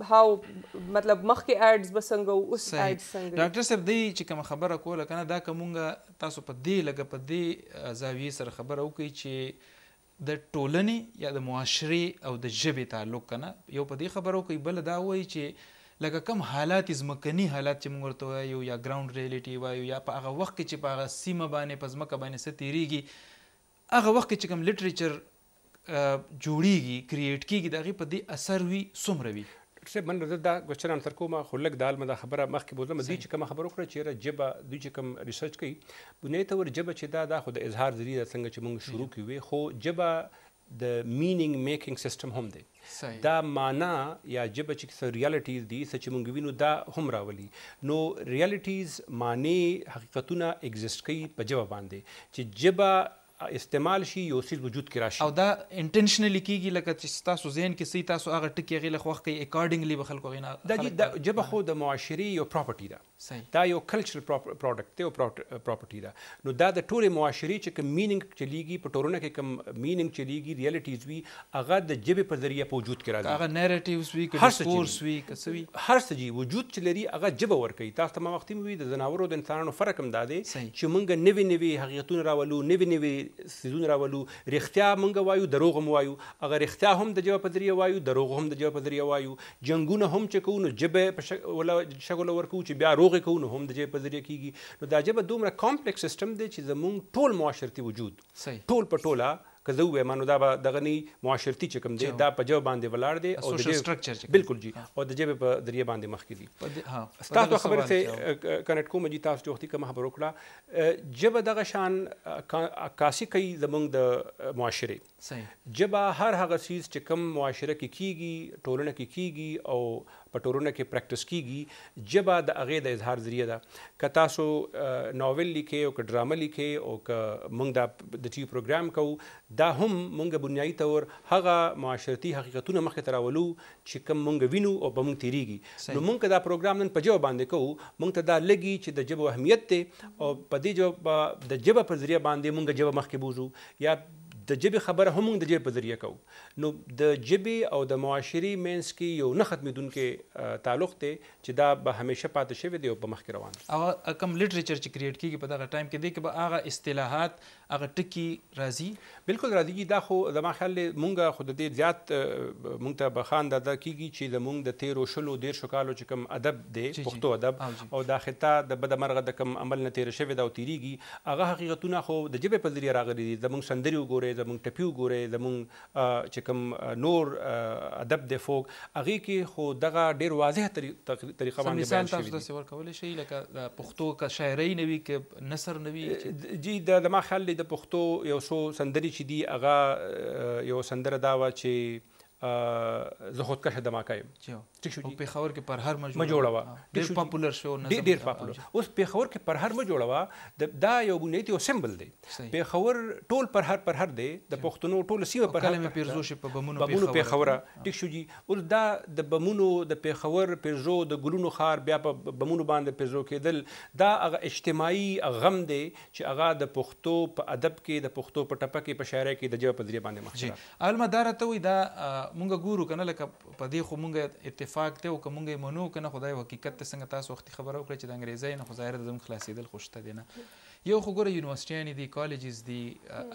هاو مطلب مخکې اډز به څنګه وو اوس اډز څنګه ډاکټر صاحب دی چې کوم خبره کوله کنه دا کومه تاسو په دې لګه په دې زاویې سره خبره وکړي چې د ټولنې یا د معاشرې او د ژبې تعلق کنه یو په دې خبرو کوي بل دا وایي چې لکه کم حالات ځمکني حالات چې موږ ورته وایو یا ګراوند ریالیټي وایو یا په هغه وخت کې چې په هغه سیمه باندې په ځمکه باندې څه تیریږي هغه وخت کې چې کوم لټریچر جوړیږي کریټ کیږي دغه په دې اثر وي څومره وي څه من دا کوشن انسر کوم خلک دال مده خبره مخکې بوله مزي چې کوم خبره وکړه چې را جبه دوی چې کوم ریسرچ کوي بنیت ور جبه چې دا د خود اظهار ذریعہ څنګه چې موږ شروع کیوي خو جبه د مینینګ میکینګ سیستم هم دی دا معنا یا جبه چې څه ریالټیز دي څه چې مونږ وینو دا هم راولي نو ریالټیز معنی حقیقتونه اگزیست کوي په جبه باندې چې جبه استعمال شي یو سیز وجود کې راشي او دا انټینشنلی کیږي لکه چې تاسو ذهن کې سي تاسو هغه ټکی غیله خوخ کوي اکارډینګلی به خلکو غینا دا د جبه خو د معاشري یو پراپرټي ده دا یو کلچرل پروډکټ دی او پراپرټي ده نو دا د ټوله معاشري چې کوم مینینګ چلیږي په ټورونه کې کوم مینینګ چلیږي ریالټیز وی هغه د جبه په ذریعہ په وجود کې راځي هغه نریټیوز وی کورس وی کسوي هر څه جی وجود چې لري هغه جبه ور کوي تاسو ما وختي مې د زناورو د انسانانو فرق هم دا دی چې مونږ نوي نوي حقیقتونه راولو نوي نوي سیزونه راولو رښتیا مونږ وایو دروغ هم وایو هغه رښتیا هم د جواب پدری وایو دروغ هم د جواب پدری وایو جنگونه هم چې کوو نو جبه په ولا شګول ورکو چې بیا روغ کوو نو هم د جواب پدری کیږي نو دا جبه دومره کمپلیکس سیستم دی چې زمونږ ټول معاشرتي وجود ټول په ټوله که زه وایم نو دا به دغه نه معاشرتي چې کوم دی دا په جو باندې ولاړ دی او د سټرکچر بالکل جی او د جبه په ذریعہ باندې مخ کې دی ها تاسو خبره ته کنیکټ کوم جی تاسو وختي کوم خبر وکړه جبه دغه شان عکاسي کوي زمونږ د معاشره صحیح جبه هر هغه چیز چې کوم معاشره کې کیږي ټولنه کې کیږي او په ټورونه کې پریکټس کیږي جبا د اغه د اظهار ذریعہ ده ک تاسو ناول لیکي او ک ډرامه لیکي او ک موږ د د ټي پروګرام کو دا هم موږ بنیادی تور هغه معاشرتي حقیقتونه مخکې تراولو چې کوم موږ وینو او به موږ تیریږي نو موږ دا پروګرام نن په جواب باندې کوو موږ ته دا لګي چې د جبو اهمیت ته او په دې جواب د جبه په ذریعہ باندې موږ جبه مخکې بوزو یا د جبې خبره هم د جبې په ذریعه کوو نو د جبې او د معاشري مینس کې یو نه ختمېدونکې تعلق دی چې دا به همیشه پاتې شوی دی او په مخ کې روان هغه کم لټریچر چې کریټ کیږي په دغه ټایم کې دی کې به هغه اصطلاحات هغه ټکی راځي بالکل راځي دا خو زما خیال مونږه خود دې زیات مونږ ته بخان دا کیږي چې د مونږ د 13 شلو ډیر شو کالو چې کوم ادب دی پښتو ادب او دا خطا د بد مرغه د کوم عمل نه تیر شوی دا او تیریږي هغه حقیقتونه خو د جبه په ذریعہ راغلي دي زمونږ سندري وګوره زمونږ ټپي وګوره زمونږ چې کوم نور ادب د فوق هغه کې خو دغه ډیر واضح طریقه باندې بیان شوی مثال تاسو ورکول شي لکه پښتو کا شاعرۍ نوي کې نثر نوي جی د ما خیال کې د پښتو یو څو سندري چې دی هغه یو سندره دا و چې زه خودکشه دماکایم ټیک شو په خبر کې پر هر ما جوړوا ډیر پاپولر شو نه ډیر پاپولر اوس په خبر کې پر هر ما جوړوا دا یو بنیادی او سمبل دی په خبر ټول پر هر پر هر دی د پښتنو ټول سیمه پر هر پیرزو شي په بمونو په خبره ټیک شو جی اوس دا د بمونو د په خبر پیرزو د ګلونو خار بیا په بمونو باندې پیرزو کېدل دا هغه اجتماعي غم دی چې هغه د پښتو په ادب کې د پښتو په ټپه کې په شاعرۍ کې د جواب په ذریعہ باندې مخ شي علمدار ته وي دا مونږ ګورو کنه لکه په دې خو مونږ اتفاق ته او که مونږ یې منو که نه خدای حقیقت ته څنګه تاسو وختي خبره وکړه چې د انګریزۍ نه خو ظاهره د زموږ خلاصېدل خو شته دی نه یو خو ګوره یونیورسټیانې دي کالجز دي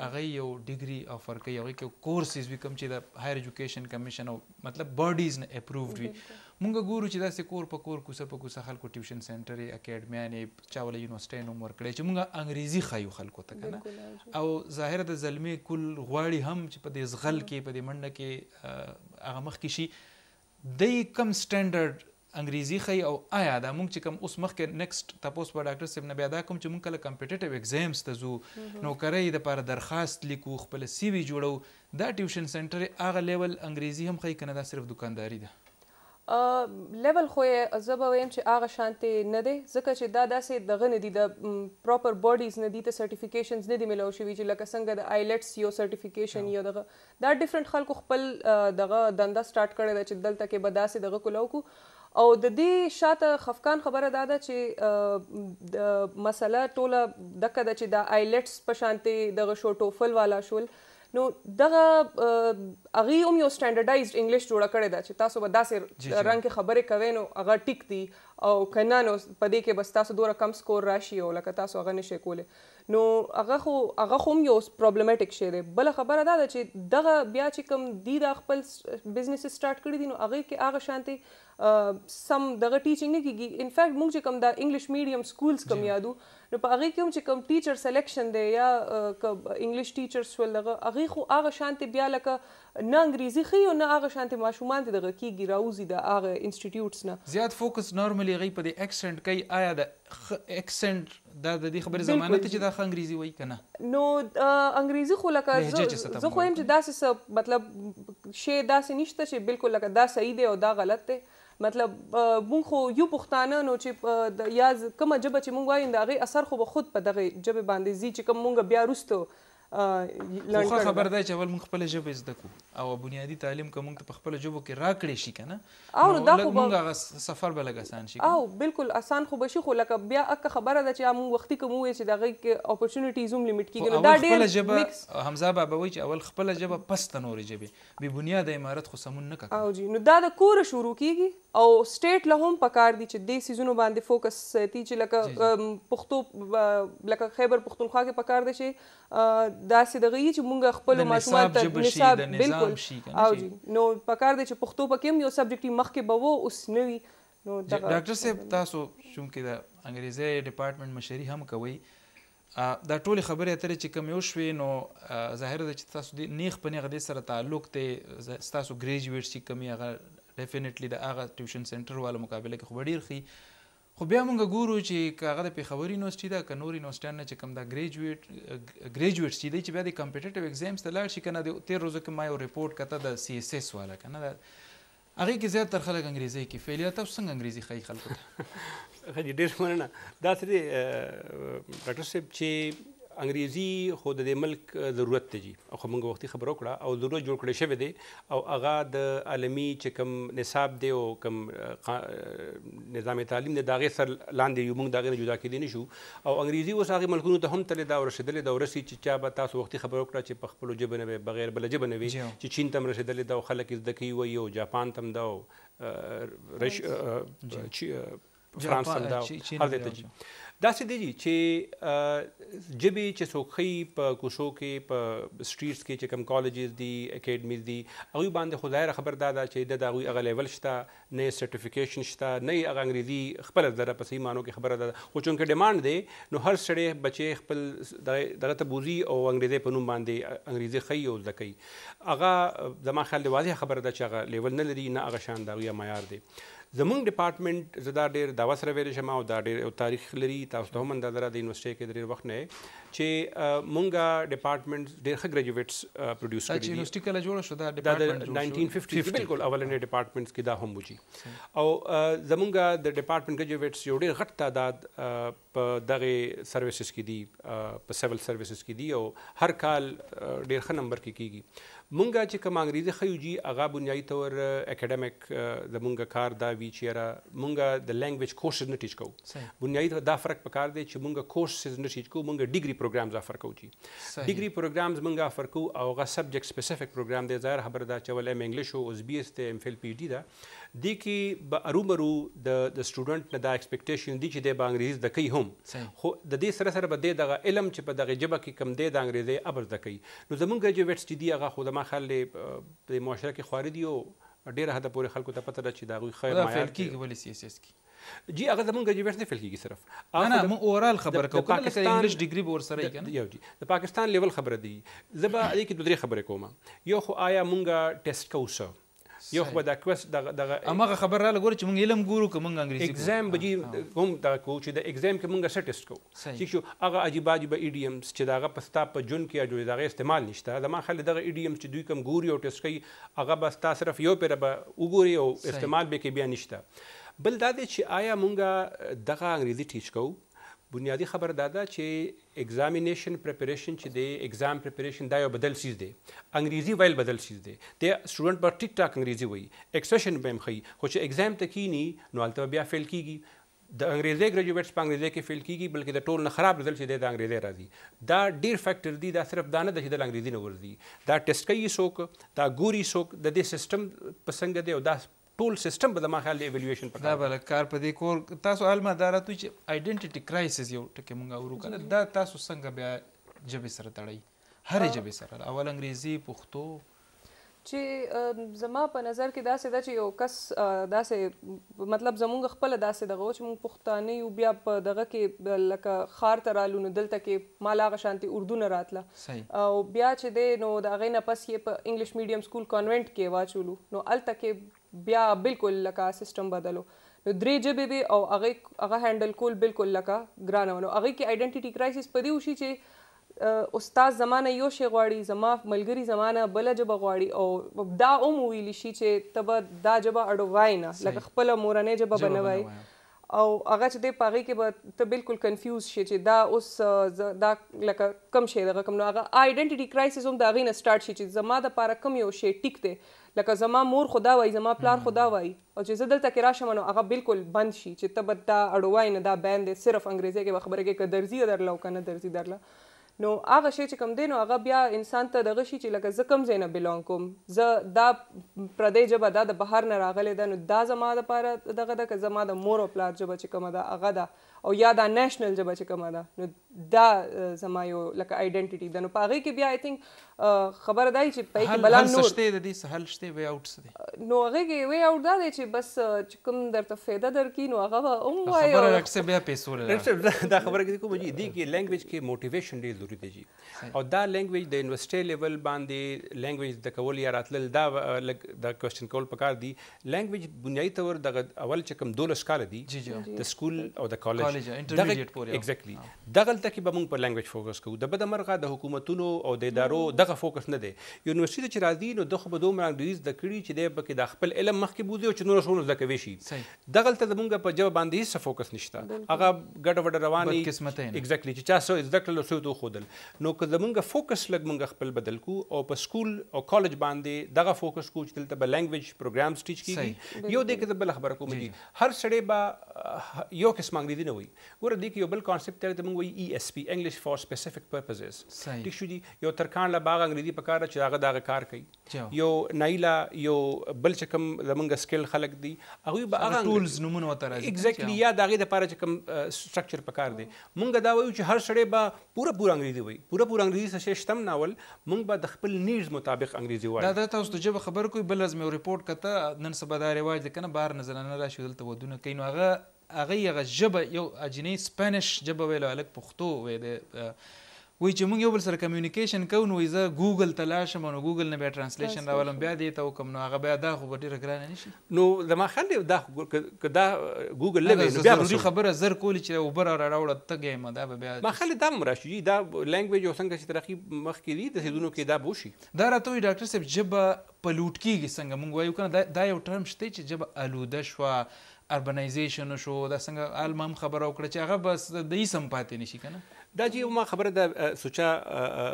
هغه یو ډیګري افر کوي هغوی کې کورسز وي کوم چې د هایر ایجوکیشن کمیشن او مطلب باډیز نه اپرووډ وي مونږ ګورو چې داسې کور په کور کوسه په کوسه خلکو ټیوشن سنټر یې اکیډمیانې چا ولې یونیورسټۍ نوم ورکړی چې مونږ انګریزي ښایو خلکو ته که او ظاهره د زلمې کل غواړي هم چې په دې زغل کې په دې منډه کې هغه مخکې شي د کم سټانډرډ انګریزي خي او آیا دا مونږ چې کوم اوس مخکې نیکسټ تاسو په ډاکټر سیب نه بیا دا کوم چې مونږ کله کمپټیټیو ایگزامز ته ځو نوکرۍ د لپاره درخواست لیکو خپل سی وی جوړو دا ټیوشن سنټر هغه لیول انګریزي هم خي کنه دا صرف دکانداری ده لیول خو یې زه به وایم چې هغه شانتې نه دی ځکه چې دا داسې دغه نه دي د پراپر باډیز نه دي ته سرټیفیکیشنز نه دي ملو شوي چې لکه څنګه د آیلټس یو سرټیفیکیشن یو دغه دا ډیفرنٹ خلکو خپل دغه دنده سٹارټ کړی دی چې دلته کې به داسې دغه کولو کو او د دې شاته خفقان خبره دا ده چې د مسله ټوله دکه ده چې د آیلټس په شانتي دغه شو ټوفل والا شول نو دغه اغه هم یو سټانډرډایزډ انګلیش جوړ کړی دا چې تاسو به داسې رنگ کې خبرې کوي نو اغه ټیک دي او کنه نو په دې کې بس تاسو دوره کم سکور راشي او لکه تاسو اغه نشي کولای نو اغه خو اغه خو یو پرابلمټیک شی دی بل خبره دا ده چې دغه بیا چې کم دی د خپل بزنس سٹارټ کړی دي نو اغه کې اغه شانتي سم دغه ټیچینګ نه کیږي ان فیکټ موږ چې کم دا انګلیش میډیم سکولز کم یادو نو په هغه کې هم چې کم ټیچر سلیکشن دی یا انګلیش ټیچرز ول دغه هغه خو هغه شانتي بیا لکه نه انګریزي خي او نه هغه شانتي ماشومان ته دغه کیږي راوځي د هغه انسټیټیوټس نه زیات فوکس نارملی غي په د اکسنټ کوي آیا د اکسنټ دا د دې خبرې ضمانت چې دا انګریزي وایي کنه نو انګریزي خو لکه زه خو هم چې داسې مطلب شی داسې نشته چې بالکل لکه دا صحیح دی او دا غلط دی مطلب مونږ خو یو پښتانه نو چې یا کومه جبه چې مونږ وایو دا غي اثر خو به خود په دغه جبه باندې زی چې کوم مونږ بیا رستو لرن کړو خبر دی چې اول موږ خپل ژبه زده کو او بنیادی تعلیم کوم موږ په خپل ژبه کې راکړې شي کنه او دا خو موږ سفر به لګ آسان شي او بالکل آسان خو بشي خو لکه بیا اک خبره ده چې موږ وختي کوم وي چې دغه اپورتونټیز هم لیمټ کیږي دا ډېر ژبه حمزه بابا وایي چې اول خپل ژبه پس تنورې ژبه به بنیاد امارت خو سمون نه کوي او جی نو دا د کور شروع کیږي او سټیټ له هم پکار دي چې د سیزونو باندې فوکس ساتي چې لکه پښتو لکه خیبر پښتونخوا کې پکار دي چې داسې دغه چې مونږ خپل ماشومان ته نصاب بالکل او جی نو پکار دی چې پښتو پکې هم یو سبجیکټي مخکې به وو اوس نه وي نو ډاکټر صاحب تاسو چونکې د انګریزي ډپارټمنټ مشري هم کوي دا ټول خبرې اترې چې کم یو شوي نو ظاهر ده چې تاسو د نیخ په نیغه دې سره تعلق ته تاسو ګریجویټ شي کمی هغه ډیفینیټلی د هغه ټیوشن سنټر والو مقابله کې خو ډیر خي خو بیا موږ ګورو چې کاغه د پیښور یونیورسيټي دا ک نور یونیورسيټان چې کم دا ګریجویټ ګریجویټ سي دی چې بیا د کمپټیټیو ایگزامز ته لاړ شي کنه د 13 ورځې کې ما یو ریپورت کته د سی اس اس والا کنه دا هغه کې زیات تر خلک انګریزي کې فعالیت او څنګه انګریزي خای خلکو ته خدي ډیر مننه دا سړي ډاکټر صاحب چې انګریزي خو د ملک ضرورت ته جی خو موږ وختي خبر وکړه او ضرورت جوړ کړی شوی دی او هغه د عالمی چې کم نصاب دی او کم نظام تعلیم دی داغه سر لاندې یو موږ داغه جدا کېدی نشو او انګریزي اوس هغه ملکونو ته هم تل دا ورشدل دا ورسي چې چا به تاسو وختي خبر وکړه چې په خپل جبه نه بغیر بل جبه نه وي چې چین تم رسیدل دا خلک زدکی وي او جاپان تم دا رش فرانس تم دا هر دته داسې دی چې جبي چې څوکۍ په کوشو کې په سټریټس کې چې کوم کالجز دي اکیډمیز دي هغه باندې خدای خبر دادا چې د دغه اغه لیول شته نه سرټیفیکیشن شته نه اغه انګریزي خپل ذره پسې مانو کې خبره ده خو چونکه ډیماند دی نو هر سړی بچي خپل دغه تبوزي او انګریزي په نوم باندې انګریزي خي او زکی اغه زما خیال دی واضح خبره ده چې اغه لیول نه لري نه اغه شاندار یا معیار دی زمونږ ډپارټمنټ زدا ډیر دا وسره ویل شمه او دا ډیر یو تاریخ لري تاسو ته هم اندازه را د یونیورسيټي کې ډیر وخت نه چې مونږه ډپارټمنټ ډیر ښه ګریجویټس پروډوس کړي یونیورسيټي کله جوړ شو دا ډپارټمنټ 1950 بالکل اولنې ډپارټمنټس کې دا هم وږي او زمونږه د ډپارټمنټ ګریجویټس یو ډیر غټ تعداد په دغه سرویسز کې دي په سیول سرویسز کې دي او هر کال ډیر ښه نمبر کې کیږي مونږه چې کوم انګریزي خيوجي هغه بنیادی تور اکیډمیک زمونږه کار دا وی چیرې مونږه د لانګویج کورسز نه ټیچ کوو بنیادی دا فرق پکار دی چې مونږه کورسز نه ټیچ کوو مونږه ډیګري پروګرامز افر کوو چی ډیګري پروګرامز مونږه افر کوو او هغه سبجیکټ سپیسیفیک پروګرام دی ظاهر خبر دا چې ول ام انګلیش او اس بي اس ته ام فل پی ډي دا دی کې به ارومرو د د سټوډنټ نه دا ایکسپیکټیشن دی چې د بانګریزي د کوي هم خو د دې سره سره به دغه علم چې په دغه جبه کې کم دی د انګریزي ابر د کوي نو زمونږ ګریجویټس چې دی هغه خودما خل د معاشره کې خواري دی او ډیره هدا پورې خلکو ته پته ده چې دا غوي خیر معیار فعل کې ولې سی اس اس کې جی هغه زمونږ ګریجویټس نه فعل کېږي صرف انا مو اورال خبر کو کله انګلیش ډیګري به ور سره کنه یو جی د پاکستان لیول خبره دی زبا دې کې دوه خبرې کوم یو خو آیا مونږه ټیسټ کوو یو خو دا کوس دغه دغه امغه خبر را لګور چې موږ علم ګورو کوم انګریزي اگزام به کوم دا کو چې د اگزام کې موږ څه ټیسټ کوو چې شو هغه عجیب عجیب ای ډی امز چې داغه پستا په جون کې اجو دغه استعمال نشته دا ما خل دغه ای ډی امز چې دوی کوم ګوري او ټیسټ کوي هغه بس تاسو صرف یو پر به وګوري او استعمال به کې بیا نشته بل دا چې آیا موږ دغه انګریزي ټیچ کوو بنیادی خبر دادا چې ایگزامینیشن پریپریشن چې دی ایگزام پریپریشن دا یو بدل سیز دی انګریزي ویل بدل سیز دی د سټوډنټ په ټیک ټاک انګریزي وایي اکسیشن به مخي خو چې ایگزام ته کینی نو البته بیا فیل کیږي د انګریزي ګریجویټس په انګریزي کې فیل کیږي بلکې د ټول نه خراب رزلټ چې دی د انګریزي راځي دا ډیر فیکٹر دی دا صرف دانه د انګریزي نه ورځي دا ټیسټ کوي څوک دا ګوري څوک د دې سیستم پسنګ دی او دا ټول سیستم به د ما خیال دی ایویلویشن پکې دا بل کار په دې کور تاسو علم عدالت چې ائیډنټیټی کرایسس یو ټکه مونږ اورو کنه دا تاسو څنګه بیا جبه سره تړي هر جبه سره اول انګریزي پښتو چې زما په نظر کې داسې ده چې یو کس داسې مطلب زمونږ خپل داسې دغه چې مونږ پښتانه یو بیا په دغه کې لکه خار ترالو نو دلته کې مالا غشانتي اردو نه راتله او بیا چې دی نو دا غي نه پس یې په انګلیش میډیم سکول کانوینټ کې واچولو نو الته کې بیا بالکل لکه سیستم بدلو نو درې جبې به او هغه هغه هینډل کول بالکل لکه ګرانه ونو هغه کې ائیډنټیټی کرایسس پدې وشي چې استاد زمانه یو شی غواړي زما ملګری زمانه بل جبه غواړي او دا اوم ویل شي چې تب دا جبه اډوای نه لکه خپل مورنه جبه بنوي او هغه چې د پاغي کې به ته بالکل کنفیوز شې چې دا اوس دا لکه کم شی دغه کم نو هغه آئیډنټیټي کرایسس هم دا غي نه سٹارټ شي چې زما د پاره کم یو شی ټیک دی لکه زما مور خدا وای زما پلار خدا وای او چې زه دلته کې راشم نو هغه بالکل بند شي چې ته به دا اډوای نه دا بند دی صرف انګریزي کې خبره کې که درځي درله او که نه درځي درله نو هغه شی چې کوم دی نو هغه بیا انسان ته دغه شی چې لکه زه کوم ځای نه بلونګ کوم زه دا پردی ژبه دا د بهر نه راغلې ده نو دا زما دپاره دغه ده که زما د مور او پلار ژبه چې کومه ده هغه ده او یا دا نېشنل جبه چې کومه ده نو دا زما یو لکه آیډنټیټي ده نو په هغې کې بیا آی تھنک خبره دا چې په کې بلا نور شته د دې حل شته وی آوټ څه دی نو هغې کې وی آوټ دا دی چې بس چې کوم درته فایده درکې نو هغه به هم وایي خبره راکسه بیا پیسو لري دا خبره کې کوم جی دی کې لینګویج کې موټیویشن ډیر ضروری دی جی او دا لینګویج د یونیورسيټي لیول باندې لینګویج د کول یا راتلل دا د کوېشن کول پکار دی لینګویج بنیادی طور د اول چې کوم 12 کال دی د سکول او د کالج کالج انټرمیډیټ پورې ایگزیکټلی دغه تل کې به موږ په لانګویج فوکس کوو د بده مرغه د حکومتونو او د ادارو دغه فوکس نه دی یونیورسيټي چې راځي نو دغه به دومره انګریز د کړي چې د پکې د خپل علم مخکې بوزي او چې نور شونه زده کوي شي دغه تل موږ په جواب باندې هیڅ فوکس نشته هغه ګډ وډ رواني قسمت نه ایگزیکټلی چې چا سو زده کړل سو ته خودل نو که زمونږ فوکس لګ موږ خپل بدل کو او په سکول او کالج باندې دغه فوکس کو چې دلته به لانګویج پروګرامز ټیچ کیږي یو دغه بل خبره کوم دي هر سړی به یو قسم انګریزي نه وي وي ګوره دې کې یو بل کانسپټ دی موږ وایي ای اس پی انګلیش فار سپیسیفیک پرپزز ټیک شو دي یو ترکان لا باغ انګریزي په کار چې هغه دا کار کوي یو نایلا یو بل چې کوم زمونږ سکل خلق دي هغه به هغه ټولز نمونه وته راځي ایگزیکټلی یا دغه د پاره چې کوم سټرکچر په کار دی موږ دا وایو چې هر سړی به پوره پوره انګریزي وایي پوره پوره انګریزي څه شتم ناول موږ به د خپل نیډز مطابق انګریزي وایو دا تاسو ته خبر کوي بل از مې ریپورت کته نن سبا دا ریواج دی کنه بار نظر نه راشي دلته ودونه کین هغه هغه هغه جبه یو اجنې سپانیش جبه ویلو الک پښتو وې د وای چې مونږ یو بل سره کمیونیکیشن کوو نو زه ګوګل تلاشم نو ګوګل نه بیا ترانسلیشن راولم بیا دی ته کوم نو هغه بیا دا خو ډیره ګران نشي نو زما خل دی دا دا ګوګل لوي نو بیا ضروري خبره زر کولی چې اوبر را راوړ ته گیم دا بیا ما خل دا مرشي دا لانګویج اوسنګ چې ترقی مخ کې دي د سیدونو کې دا بوشي دا راته وي ډاکټر صاحب جب پلوټ کیږي څنګه مونږ وایو کنه دا یو ټرم شته چې جب آلوده شوه اربنایزیشن شو دا څنګه عالم خبره وکړه چې هغه بس د ایسم پاتې نشي کنه دا چې ما خبره د سوچا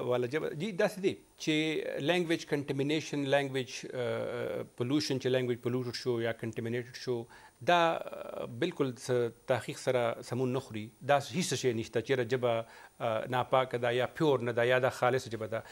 والا جب جی داسې دی چې لانګویج کنټامینیشن لانګویج پولوشن چې لانګویج پولوټډ شو یا کنټامینیټډ شو دا بالکل تحقیق سره سمون نخري دا هیڅ شی نشته چې رجبه ناپاک دا یا پیور نه دا یا دا خالص جبه دا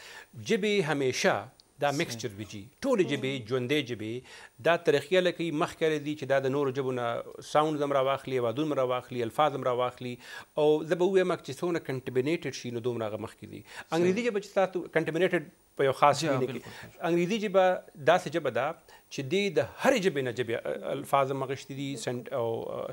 جبه همیشه دا مکسچر بيجي ټول جبې ژوندې جبې دا ترخیه لکه مخ کړی دي چې دا د نورو جبونو ساوند زمرا واخلي وادون مرا واخلي الفاظ مرا واخلي او زبوې مک چې څونه کنټمینیټډ شي نو دومره مخ کې دي انګريزي جبې چې تاسو کنټمینیټډ په یو خاص کې انګريزي جبې داسې جبې دا چې دی د هرې جبې نه جبې الفاظ مغشتي دي سند او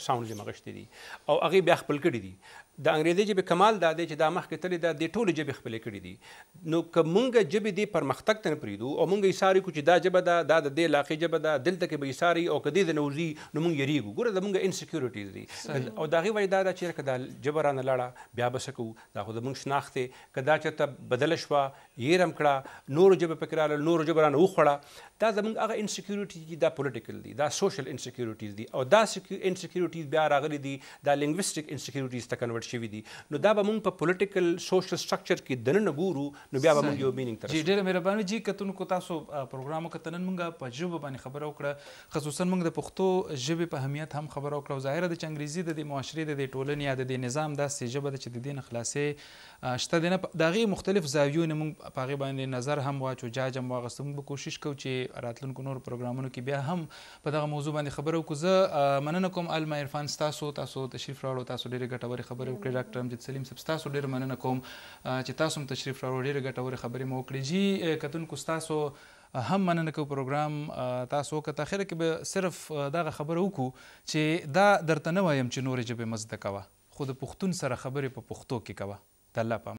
ساوند مغشتي دي او هغه بیا خپل کړي دي د انګریزي جبې کمال دا دی چې دا مخکې تلې دا د ټولو جبې خپل کړي دي نو که مونږه جبې دی پر مختک تن پریدو او مونږه یې کو چې دا جبه دا دا د دې علاقې جبه دا دلته کې به یې ساري او کدی د نوزي نو مونږ یریګو ګوره د مونږه انسیکیورټیز دي او دا غي وای دا چې کدا جبرانه لاړه بیا بسکو دا خو د مونږ شناخت کدا چې ته بدل شوه یې رم کړه نور جبې پکراله نور جبرانه وخړه دا زمونږ هغه انسیکیورټیز انسیکیورټی دي دا پولیټیکل دي دا سوشل انسیکیورټیز دي او دا انسیکیورټیز بیا راغلي دي دا لینګویسټک انسیکیورټیز ته کنورټ شوي دي نو دا به موږ په پولیټیکل سوشل سټرکچر کې دننه ګورو نو بیا به موږ یو مینینګ ترلاسه کوو ډیره مهرباني جی کتونکو تاسو پروګرام کتنن موږ په ژبه باندې خبره وکړه خصوصا موږ د پښتو ژبې په اهمیت هم خبره وکړه ظاهره د چنګریزي د معاشري د ټولنې یا د نظام داسې ژبه ده چې د دین خلاصې شته دی نه دغه مختلف زاویو نه موږ په هغه باندې نظر هم واچو جاج هم واغستو موږ کوشش کوو چې راتلونکو نور پروګرامونو کې بیا هم په دغه موضوع باندې خبرو کو زه مننه کوم الما عرفان تاسو تاسو تشریف راوړو تاسو ډیره ګټورې خبرې وکړې ډاکټر امجد سلیم صاحب تاسو ډیره مننه کوم چې تاسو هم تشریف راوړو ډیره ګټورې خبرې مو وکړې جی کتونکو تاسو هم مننه کو پروګرام تاسو که تاخیر کې به صرف دغه خبره وکړو چې دا درته نه وایم چې نورې جبه مزده کوه خو د پښتون سره خبرې په پښتو کې کوه تلا پام